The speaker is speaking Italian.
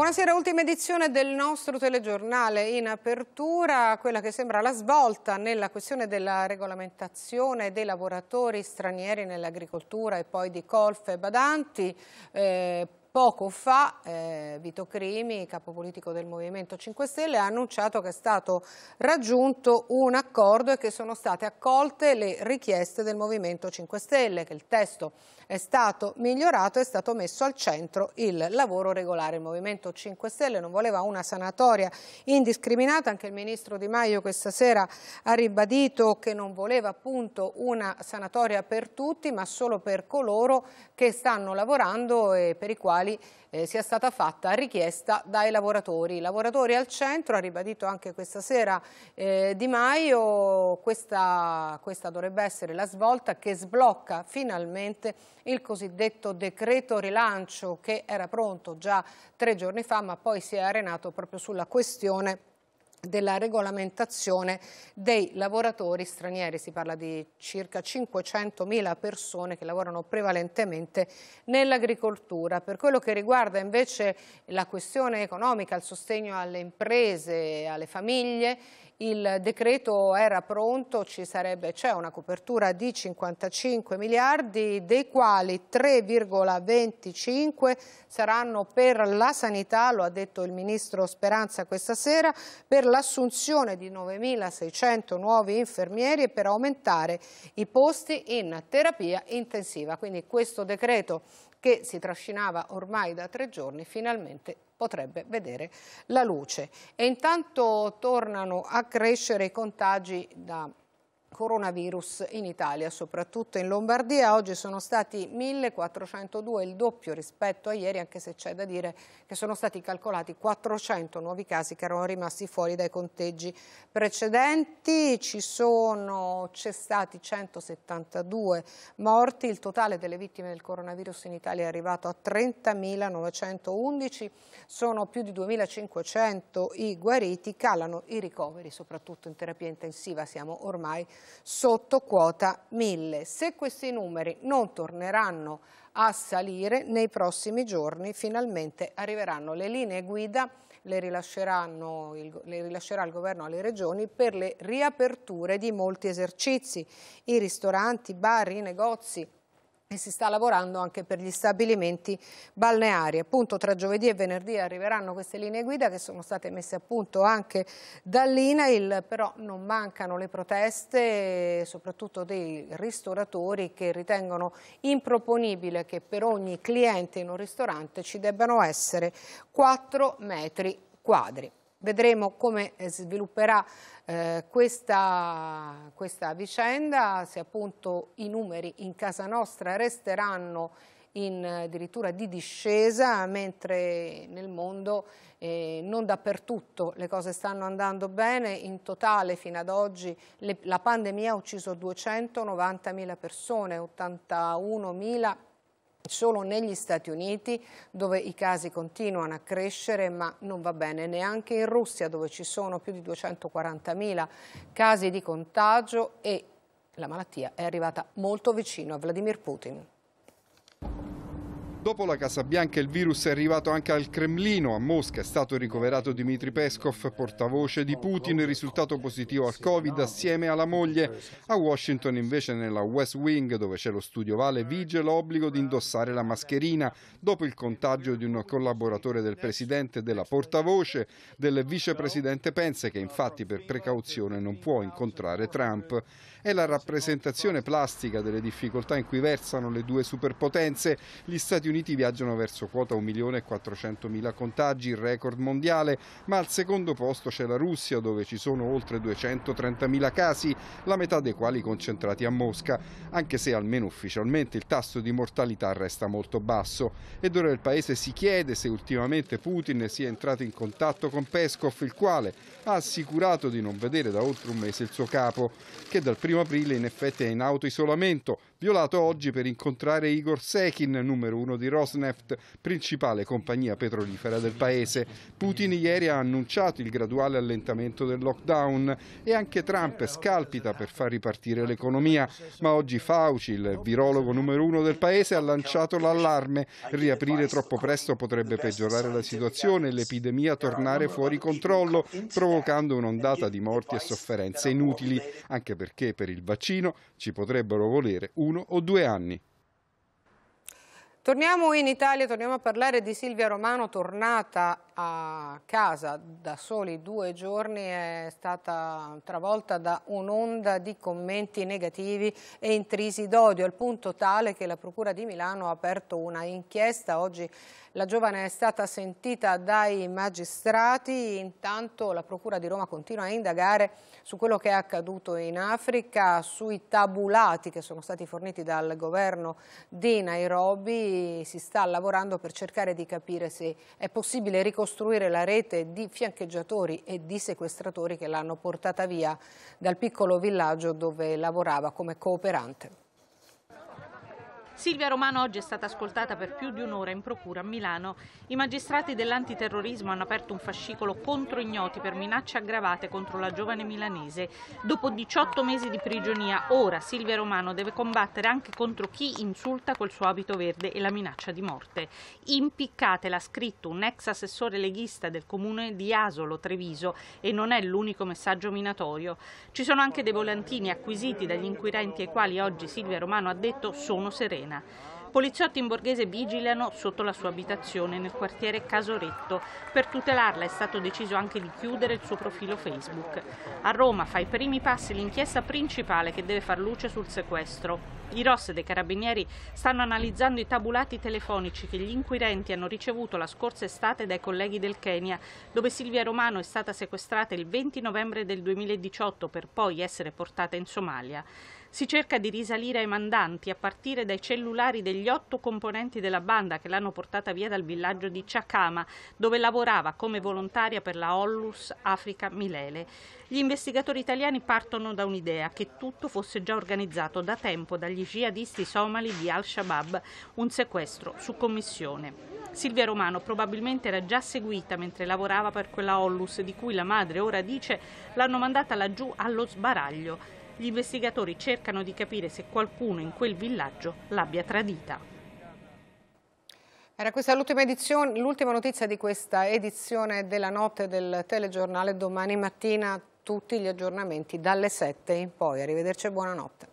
Buonasera, ultima edizione del nostro telegiornale. In apertura quella che sembra la svolta nella questione della regolamentazione dei lavoratori stranieri nell'agricoltura e poi di colf e badanti. Eh, Poco fa eh, Vito Crimi, capo politico del Movimento 5 Stelle, ha annunciato che è stato raggiunto un accordo e che sono state accolte le richieste del Movimento 5 Stelle, che il testo è stato migliorato e è stato messo al centro il lavoro regolare. Il Movimento 5 Stelle non voleva una sanatoria indiscriminata, anche il Ministro Di Maio questa sera ha ribadito che non voleva appunto una sanatoria per tutti, ma solo per coloro che stanno lavorando e per i quali quali eh, sia stata fatta richiesta dai lavoratori. I lavoratori al centro, ha ribadito anche questa sera eh, Di Maio, questa, questa dovrebbe essere la svolta che sblocca finalmente il cosiddetto decreto rilancio che era pronto già tre giorni fa ma poi si è arenato proprio sulla questione della regolamentazione dei lavoratori stranieri, si parla di circa 500.000 persone che lavorano prevalentemente nell'agricoltura. Per quello che riguarda invece la questione economica, il sostegno alle imprese, alle famiglie, il decreto era pronto, c'è una copertura di 55 miliardi, dei quali 3,25 saranno per la sanità, lo ha detto il Ministro Speranza questa sera, per l'assunzione di 9.600 nuovi infermieri e per aumentare i posti in terapia intensiva. Quindi questo decreto che si trascinava ormai da tre giorni finalmente potrebbe vedere la luce. E intanto tornano a crescere i contagi da coronavirus in Italia, soprattutto in Lombardia. Oggi sono stati 1402, il doppio rispetto a ieri, anche se c'è da dire che sono stati calcolati 400 nuovi casi che erano rimasti fuori dai conteggi precedenti. Ci sono c'è stati 172 morti, il totale delle vittime del coronavirus in Italia è arrivato a 30.911, sono più di 2.500 i guariti, calano i ricoveri, soprattutto in terapia intensiva, siamo ormai sotto quota 1000. Se questi numeri non torneranno a salire nei prossimi giorni finalmente arriveranno le linee guida le, rilasceranno il, le rilascerà il governo alle regioni per le riaperture di molti esercizi, i ristoranti, i bar, i negozi, e si sta lavorando anche per gli stabilimenti balneari. Appunto tra giovedì e venerdì arriveranno queste linee guida che sono state messe a punto anche dall'INAIL, però non mancano le proteste soprattutto dei ristoratori che ritengono improponibile che per ogni cliente in un ristorante ci debbano essere 4 metri quadri. Vedremo come eh, svilupperà eh, questa, questa, vicenda, se appunto i numeri in casa nostra resteranno in, eh, addirittura di discesa, mentre nel mondo eh, non dappertutto le cose stanno andando bene. In totale fino ad oggi le, la pandemia ha ucciso 290.000 persone, 81.000 persone Solo negli Stati Uniti, dove i casi continuano a crescere, ma non va bene neanche in Russia, dove ci sono più di 240.000 casi di contagio e la malattia è arrivata molto vicino a Vladimir Putin. Dopo la Casa Bianca il virus è arrivato anche al Cremlino, a Mosca è stato ricoverato Dmitry Peskov, portavoce di Putin, risultato positivo al Covid assieme alla moglie. A Washington invece nella West Wing, dove c'è lo studio Vale, vige l'obbligo di indossare la mascherina dopo il contagio di un collaboratore del presidente, della portavoce, del vicepresidente Pence che infatti per precauzione non può incontrare Trump. È la rappresentazione plastica delle difficoltà in cui versano le due superpotenze. Gli Stati Uniti viaggiano verso quota 1.400.000 contagi, il record mondiale, ma al secondo posto c'è la Russia dove ci sono oltre 230.000 casi, la metà dei quali concentrati a Mosca, anche se almeno ufficialmente il tasso di mortalità resta molto basso. Ed ora il paese si chiede se ultimamente Putin sia entrato in contatto con Peskov, il quale ha assicurato di non vedere da oltre un mese il suo capo, che dal 1 aprile in effetti è in autoisolamento violato oggi per incontrare Igor Sekin, numero uno di Rosneft, principale compagnia petrolifera del paese. Putin ieri ha annunciato il graduale allentamento del lockdown e anche Trump scalpita per far ripartire l'economia, ma oggi Fauci, il virologo numero uno del paese, ha lanciato l'allarme. Riaprire troppo presto potrebbe peggiorare la situazione e l'epidemia tornare fuori controllo, provocando un'ondata di morti e sofferenze inutili, anche perché per il vaccino ci potrebbero volere un uno o due anni. Torniamo in Italia, torniamo a parlare di Silvia Romano, tornata a casa da soli due giorni è stata travolta da un'onda di commenti negativi e intrisi d'odio, al punto tale che la Procura di Milano ha aperto una inchiesta. Oggi la giovane è stata sentita dai magistrati, intanto la Procura di Roma continua a indagare su quello che è accaduto in Africa, sui tabulati che sono stati forniti dal governo di Nairobi, si sta lavorando per cercare di capire se è possibile ricostruire costruire la rete di fiancheggiatori e di sequestratori che l'hanno portata via dal piccolo villaggio dove lavorava come cooperante. Silvia Romano oggi è stata ascoltata per più di un'ora in procura a Milano. I magistrati dell'antiterrorismo hanno aperto un fascicolo contro ignoti per minacce aggravate contro la giovane milanese. Dopo 18 mesi di prigionia, ora Silvia Romano deve combattere anche contro chi insulta col suo abito verde e la minaccia di morte. Impiccate, l'ha scritto un ex assessore leghista del comune di Asolo, Treviso, e non è l'unico messaggio minatorio. Ci sono anche dei volantini acquisiti dagli inquirenti ai quali oggi Silvia Romano ha detto sono serena. Serena. Poliziotti in borghese vigilano sotto la sua abitazione nel quartiere Casoretto. Per tutelarla è stato deciso anche di chiudere il suo profilo Facebook. A Roma fa i primi passi l'inchiesta principale che deve far luce sul sequestro. I ROS dei carabinieri stanno analizzando i tabulati telefonici che gli inquirenti hanno ricevuto la scorsa estate dai colleghi del Kenya, dove Silvia Romano è stata sequestrata il 20 novembre del 2018 per poi essere portata in Somalia. Si cerca di risalire ai mandanti a partire dai cellulari degli otto componenti della banda che l'hanno portata via dal villaggio di Chakama, dove lavorava come volontaria per la Ollus Africa Milele. Gli investigatori italiani partono da un'idea che tutto fosse già organizzato da tempo dagli jihadisti somali di Al-Shabaab, un sequestro su commissione. Silvia Romano probabilmente era già seguita mentre lavorava per quella Ollus di cui la madre ora dice l'hanno mandata laggiù allo sbaraglio. Gli investigatori cercano di capire se qualcuno in quel villaggio l'abbia tradita. Era questa l'ultima notizia di questa edizione della notte del telegiornale. Domani mattina tutti gli aggiornamenti dalle 7 in poi. Arrivederci e buonanotte.